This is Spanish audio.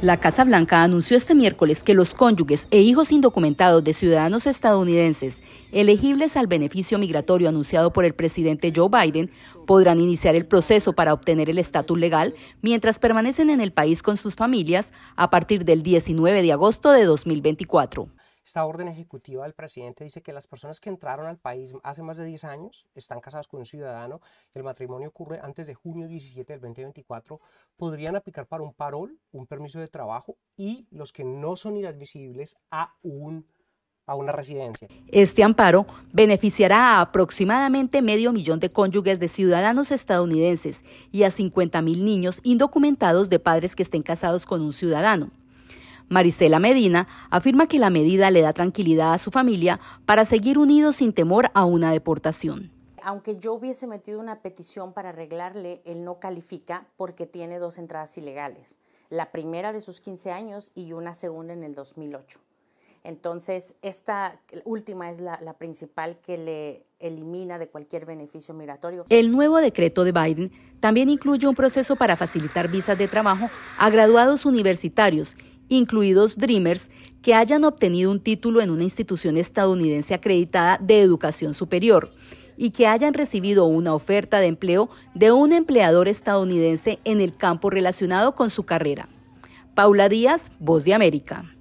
La Casa Blanca anunció este miércoles que los cónyuges e hijos indocumentados de ciudadanos estadounidenses elegibles al beneficio migratorio anunciado por el presidente Joe Biden podrán iniciar el proceso para obtener el estatus legal mientras permanecen en el país con sus familias a partir del 19 de agosto de 2024. Esta orden ejecutiva del presidente dice que las personas que entraron al país hace más de 10 años, están casadas con un ciudadano el matrimonio ocurre antes de junio 17 del 2024, podrían aplicar para un parol, un permiso de trabajo y los que no son inadmisibles a un a una residencia. Este amparo beneficiará a aproximadamente medio millón de cónyuges de ciudadanos estadounidenses y a 50 mil niños indocumentados de padres que estén casados con un ciudadano. Marisela Medina afirma que la medida le da tranquilidad a su familia para seguir unidos sin temor a una deportación. Aunque yo hubiese metido una petición para arreglarle, él no califica porque tiene dos entradas ilegales, la primera de sus 15 años y una segunda en el 2008. Entonces, esta última es la, la, principal que le elimina de cualquier beneficio migratorio. El nuevo decreto de Biden también incluye un proceso para facilitar visas de trabajo a graduados universitarios incluidos Dreamers, que hayan obtenido un título en una institución estadounidense acreditada de educación superior y que hayan recibido una oferta de empleo de un empleador estadounidense en el campo relacionado con su carrera. Paula Díaz, Voz de América.